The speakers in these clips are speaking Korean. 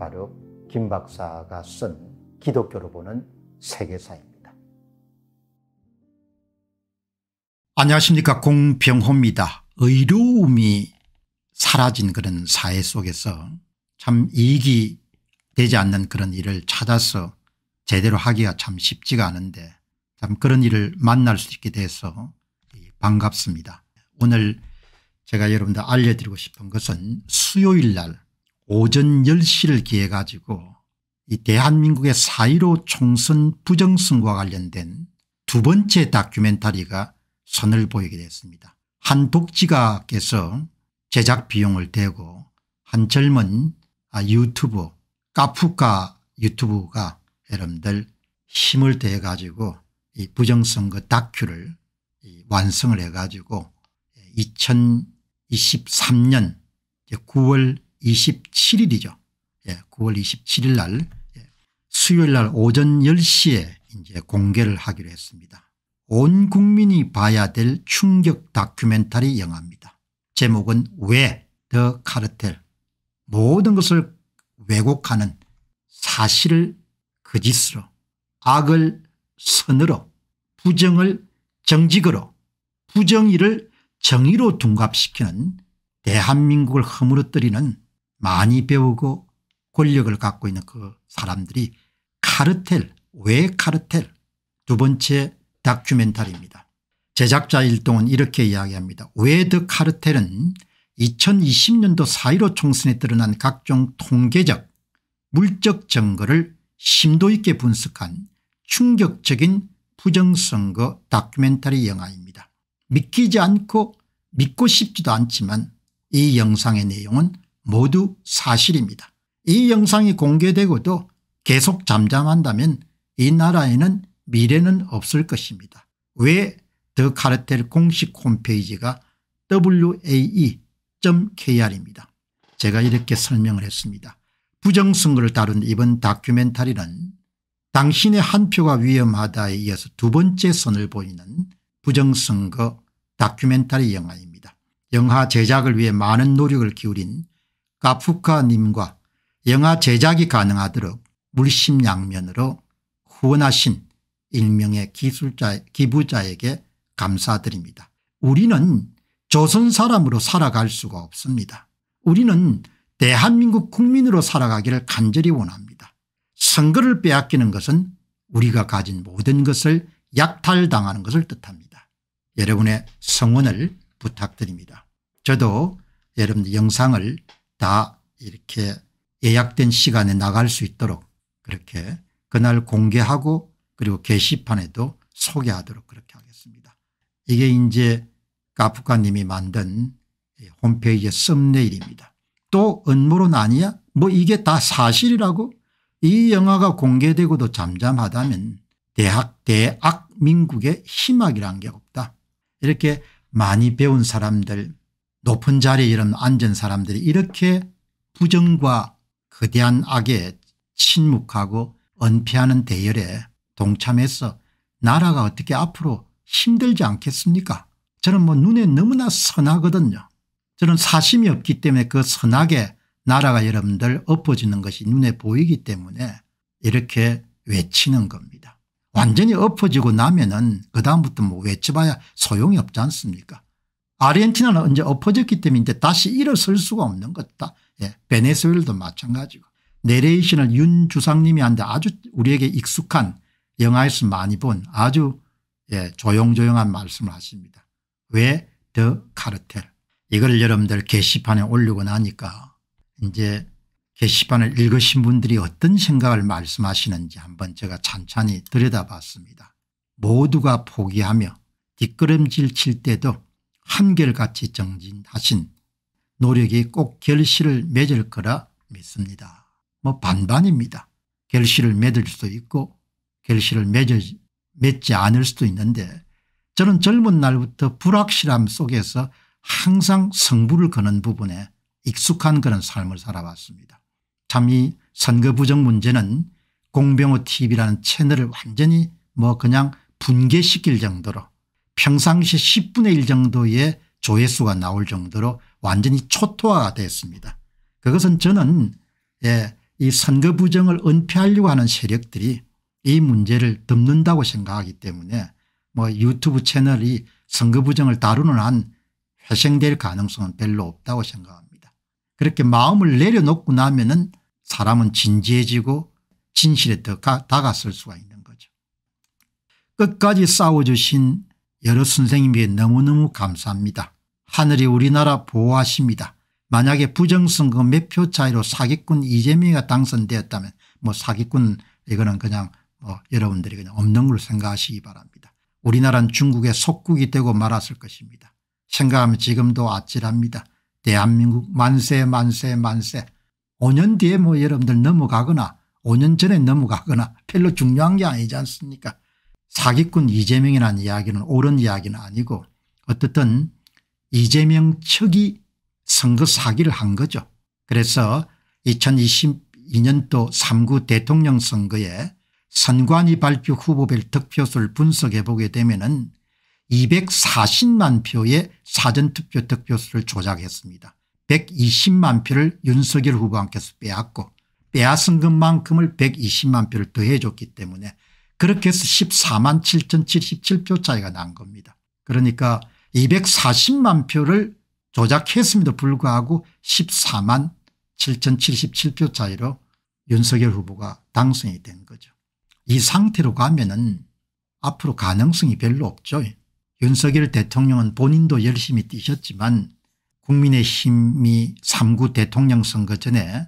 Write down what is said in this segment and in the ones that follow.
바로 김 박사가 쓴 기독교로 보는 세계사입니다. 안녕하십니까 공병호입니다. 의료움이 사라진 그런 사회 속에서 참 이익이 되지 않는 그런 일을 찾아서 제대로 하기가 참 쉽지가 않은데 참 그런 일을 만날 수 있게 돼서 반갑습니다. 오늘 제가 여러분들 알려드리고 싶은 것은 수요일 날 오전 10시를 기해 가지고 이 대한민국의 4.15 총선 부정선과 관련된 두 번째 다큐멘터리가 선을 보이게 됐습니다. 한 독지가께서 제작 비용을 대고 한 젊은 아, 유튜브 까푸카 유튜브가 여러분들 힘을 대 가지고 이 부정선거 다큐를 이 완성을 해 가지고 2023년 9월 27일이죠. 예, 9월 27일 날 예, 수요일 날 오전 10시에 이제 공개를 하기로 했습니다. 온 국민이 봐야 될 충격 다큐멘터리 영화입니다. 제목은 왜 더 카르텔 모든 것을 왜곡하는 사실을 거짓으로 악을 선으로 부정을 정직으로 부정의를 정의로 둔갑시키는 대한민국을 허물어뜨리는 많이 배우고 권력을 갖고 있는 그 사람들이 카르텔 왜 카르텔 두 번째 다큐멘터리입니다. 제작자 일동은 이렇게 이야기합니다. 왜드 카르텔은 2020년도 4 1 5 총선에 드러난 각종 통계적 물적 증거를 심도 있게 분석한 충격적인 부정선거 다큐멘터리 영화입니다. 믿기지 않고 믿고 싶지도 않지만 이 영상의 내용은 모두 사실입니다. 이 영상이 공개되고도 계속 잠잠한다면 이 나라에는 미래는 없을 것입니다. 왜더 카르텔 공식 홈페이지가 wae.kr입니다. 제가 이렇게 설명을 했습니다. 부정선거를 다룬 이번 다큐멘터리는 당신의 한 표가 위험하다에 이어서 두 번째 선을 보이는 부정선거 다큐멘터리 영화입니다. 영화 제작을 위해 많은 노력을 기울인 가프카님과 영화 제작이 가능하도록 물심양면으로 후원하신 일명의 기술자 기부자에게 감사드립니다. 우리는 조선 사람으로 살아갈 수가 없습니다. 우리는 대한민국 국민으로 살아가기를 간절히 원합니다. 선거를 빼앗기는 것은 우리가 가진 모든 것을 약탈당하는 것을 뜻합니다. 여러분의 성원을 부탁드립니다. 저도 여러분 영상을 다 이렇게 예약된 시간에 나갈 수 있도록 그렇게 그날 공개하고 그리고 게시판에도 소개하도록 그렇게 하겠습니다. 이게 이제 카프카님이 만든 홈페이지의 썸네일입니다. 또 음모론 아니야? 뭐 이게 다 사실이라고? 이 영화가 공개되고도 잠잠하다면 대학 대학 민국의 희망이란 게 없다. 이렇게 많이 배운 사람들 높은 자리에 이런 앉은 사람들이 이렇게 부정과 거대한 악에 침묵하고 은폐하는 대열에 동참해서 나라가 어떻게 앞으로 힘들지 않겠습니까 저는 뭐 눈에 너무나 선하거든요. 저는 사심이 없기 때문에 그 선하게 나라가 여러분들 엎어지는 것이 눈에 보이기 때문에 이렇게 외치는 겁니다. 완전히 엎어지고 나면은 그 다음부터 뭐 외쳐봐야 소용이 없지 않습니까 아르헨티나는 이제 엎어졌기 때문에 이제 다시 일어설 수가 없는 것이다. 예. 베네수엘도 마찬가지고. 내레이션을 윤주상님이 한데 아주 우리에게 익숙한 영화에서 많이 본 아주 예, 조용조용한 말씀을 하십니다. 왜 더 카르텔 이걸 여러분들 게시판에 올리고 나니까 이제 게시판을 읽으신 분들이 어떤 생각을 말씀하시는지 한번 제가 찬찬히 들여다봤습니다. 모두가 포기하며 뒷걸음질 칠 때도 한결같이 정진하신 노력이 꼭 결실을 맺을 거라 믿습니다. 뭐 반반입니다. 결실을 맺을 수도 있고 결실을 맺어, 맺지 않을 수도 있는데 저는 젊은 날부터 불확실함 속에서 항상 성부를 거는 부분에 익숙한 그런 삶을 살아왔습니다. 참 이 선거 부정 문제는 공병호 tv라는 채널을 완전히 뭐 그냥 분개시킬 정도로 평상시 10분의 1 정도의 조회수가 나올 정도로 완전히 초토화가 됐습니다. 그것은 저는 예, 이 선거 부정을 은폐하려고 하는 세력들이 이 문제를 덮는다고 생각하기 때문에 뭐 유튜브 채널이 선거 부정을 다루는 한 회생될 가능성은 별로 없다고 생각합니다. 그렇게 마음을 내려놓고 나면은 사람은 진지해지고 진실에 더 다가설 수가 있는 거죠. 끝까지 싸워주신 여러 선생님께 너무너무 감사합니다. 하늘이 우리나라 보호하십니다. 만약에 부정선거 몇 표 차이로 사기꾼 이재명이가 당선되었다면 뭐 사기꾼 이거는 그냥 뭐 여러분들이 그냥 없는 걸로 생각하시기 바랍니다. 우리나라는 중국의 속국이 되고 말았을 것입니다. 생각하면 지금도 아찔합니다. 대한민국 만세 만세 만세 5년 뒤에 뭐 여러분들 넘어가거나 5년 전에 넘어가거나 별로 중요한 게 아니지 않습니까 사기꾼 이재명이라는 이야기는 옳은 이야기는 아니고 어떻든 이재명 측이 선거 사기를 한 거죠. 그래서 2022년도 3구 대통령 선거에 선관위 발표 후보별 득표수를 분석해 보게 되면 은 240만 표의 사전투표 득표수를 조작했습니다. 120만 표를 윤석열 후보한테서 빼앗고 빼앗은 것만큼을 120만 표를 더해줬기 때문에 그렇게 해서 14만 7,077표 차이가 난 겁니다. 그러니까 240만 표를 조작했음에도 불구하고 14만 7,077표 차이로 윤석열 후보가 당선이 된 거죠. 이 상태로 가면 은 앞으로 가능성이 별로 없죠. 윤석열 대통령은 본인도 열심히 뛰셨지만 국민의힘이 3구 대통령 선거 전에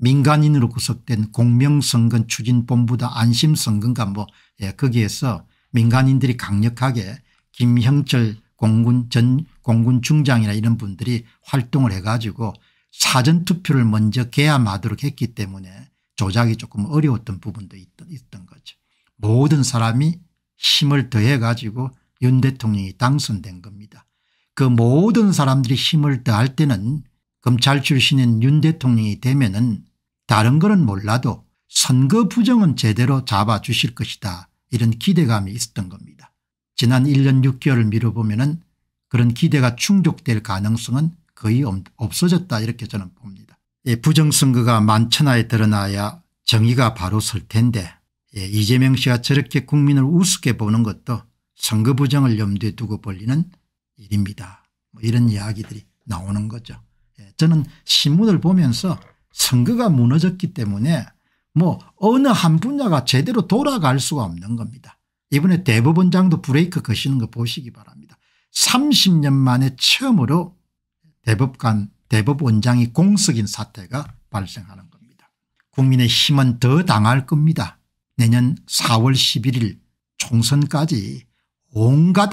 민간인으로 구속된공명선근 추진본부다 안심선근가뭐 예, 거기에서 민간인들이 강력하게 김형철 공군 전 공군 중장이나 이런 분들이 활동을 해가지고 사전투표를 먼저 개함하도록 했기 때문에 조작이 조금 어려웠던 부분도 있던, 있던 거죠. 모든 사람이 힘을 더해 가지고 윤 대통령이 당선된 겁니다. 그 모든 사람들이 힘을 더할 때는 검찰 출신인 윤 대통령이 되면은 다른 거는 몰라도 선거 부정은 제대로 잡아주실 것이다 이런 기대감이 있었던 겁니다. 지난 1년 6개월을 미뤄보면 은 그런 기대가 충족될 가능성은 거의 없어졌다 이렇게 저는 봅니다. 예, 부정선거가 만천하에 드러나야 정의가 바로 설 텐데 예, 이재명 씨가 저렇게 국민을 우습게 보는 것도 선거 부정을 염두에 두고 벌리는 일입니다. 뭐 이런 이야기들이 나오는 거죠. 예, 저는 신문을 보면서 선거가 무너졌기 때문에 뭐 어느 한 분야가 제대로 돌아갈 수가 없는 겁니다. 이번에 대법원장도 브레이크 거시는 거 보시기 바랍니다. 30년 만에 처음으로 대법관 대법원장이 공석인 사태가 발생하는 겁니다. 국민의 힘은 더 당할 겁니다. 내년 4월 11일 총선까지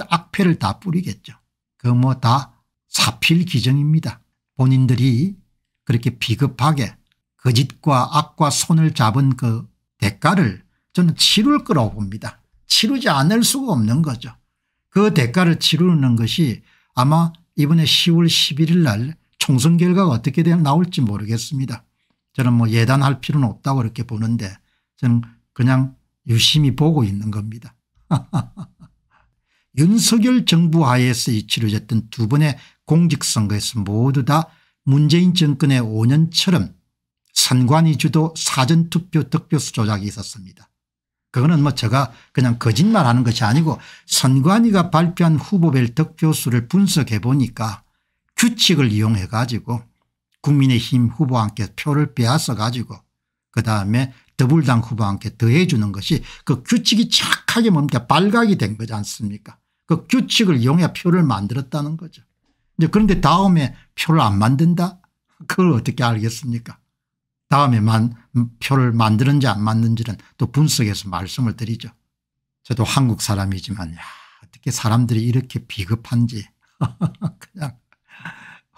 온갖 악패를 다 뿌리겠죠. 그 뭐 다 사필 기정입니다. 본인들이 그렇게 비겁하게 거짓과 그 악과 손을 잡은 그 대가를 저는 치룰 거라고 봅니다. 치르지 않을 수가 없는 거죠. 그 대가를 치르는 것이 아마 이번에 10월 11일 날 총선 결과가 어떻게 나올지 모르겠습니다. 저는 뭐 예단할 필요는 없다고 그렇게 보는데 저는 그냥 유심히 보고 있는 겁니다. 윤석열 정부 하에서 치러졌던 두 번의 공직선거에서 모두 다 문재인 정권의 5년처럼 선관위 주도 사전투표 득표수 조작이 있었습니다. 그거는 뭐 제가 그냥 거짓말하는 것이 아니고 선관위가 발표한 후보별 득표수를 분석해 보니까 규칙을 이용해 가지고 국민의힘 후보와 함께 표를 빼앗아 가지고 그다음에 더불당 후보와 함께 더해 주는 것이 그 규칙이 착하게 뭡니까 발각이 된 거지 않습니까 그 규칙을 이용해 표를 만들었다는 거죠. 그런데 다음에 표를 안 만든다? 그걸 어떻게 알겠습니까? 다음에 만, 표를 만드는지 안 만드는지는 또 분석해서 말씀을 드리죠. 저도 한국 사람이지만 야, 어떻게 사람들이 이렇게 비겁한지 그냥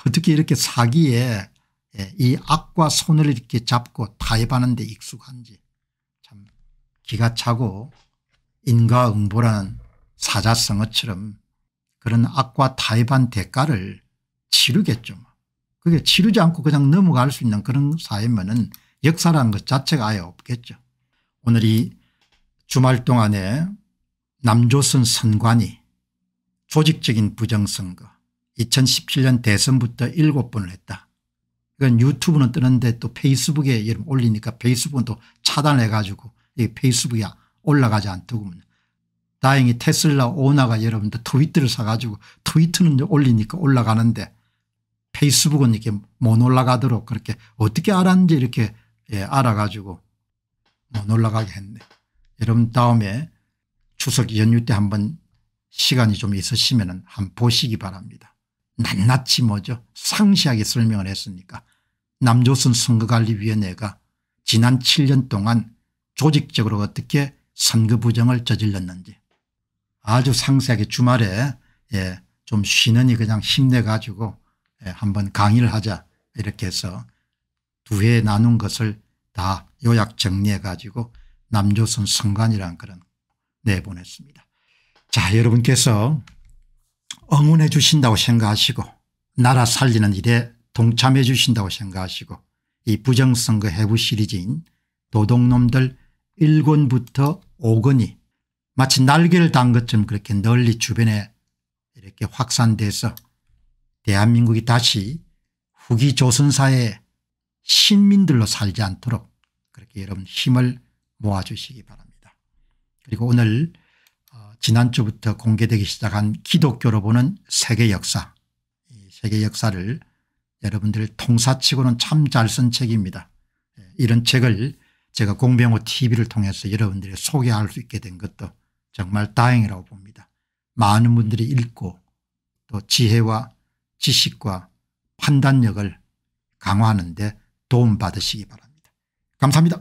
어떻게 이렇게 사기에 예, 이 악과 손을 이렇게 잡고 타협하는 데 익숙한지 참 기가 차고 인과응보라는 사자성어처럼 그런 악과 타협한 대가를 치르겠죠. 그게 치르지 않고 그냥 넘어갈 수 있는 그런 사회면은 역사라는 것 자체가 아예 없겠죠. 오늘 이 주말 동안에 남조선 선관위 조직적인 부정선거 2017년 대선부터 7번을 했다. 이건 유튜브는 뜨는데 또 페이스북에 이름 올리니까 페이스북은 또 차단해 가지고 페이스북에 올라가지 않더군요. 다행히 테슬라 오나가 여러분들 트위트를 사가지고 트위트는 올리니까 올라가는데 페이스북은 이렇게 못 올라가도록 그렇게 어떻게 알았는지 이렇게 예, 알아가지고 못 올라가게 했네. 여러분 다음에 추석 연휴 때 한번 시간이 좀 있으시면 한번 보시기 바랍니다. 낱낱이 뭐죠 상시하게 설명을 했으니까 남조선 선거관리위원회가 지난 7년 동안 조직적으로 어떻게 선거 부정을 저질렀는지 아주 상세하게 주말에 예, 좀 쉬느니 그냥 힘내가지고 예, 한번 강의를 하자 이렇게 해서 두해 나눈 것을 다 요약 정리해 가지고 남조선 성관이라는 그런 내보냈습니다. 자 여러분께서 응원해 주신다고 생각하시고 나라 살리는 일에 동참해 주신다고 생각하시고 이 부정선거 해부 시리즈인 도둑놈들 1권부터 5권이 마치 날개를 단 것처럼 그렇게 널리 주변에 이렇게 확산돼서 대한민국이 다시 후기 조선사의 신민들로 살지 않도록 그렇게 여러분 힘을 모아주시기 바랍니다. 그리고 오늘 어, 지난주부터 공개되기 시작한 기독교로 보는 세계 역사 세계 역사를 여러분들 통사치고는 참 잘 쓴 책입니다. 예, 이런 책을 제가 공병호 tv를 통해서 여러분들이 소개할 수 있게 된 것도 정말 다행이라고 봅니다. 많은 분들이 음. 읽고 또 지혜와 지식과 판단력을 강화하는 데 도움받으시기 바랍니다. 감사합니다.